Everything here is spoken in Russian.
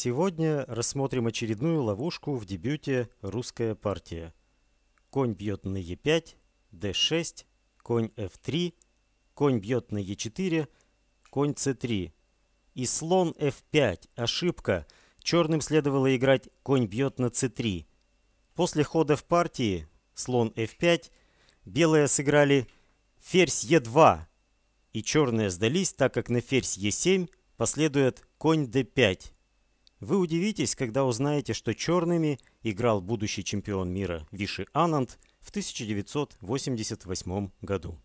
Сегодня рассмотрим очередную ловушку в дебюте «Русская партия». Конь бьет на Е5, d6, конь f3, конь бьет на е 4 конь c3. И слон f5. Ошибка. Черным следовало играть конь бьет на c3. После хода в партии слон f5 белые сыграли ферзь e2. И черные сдались, так как на ферзь e7 последует конь d5. Вы удивитесь, когда узнаете, что черными играл будущий чемпион мира Виши Ананд в 1988 году.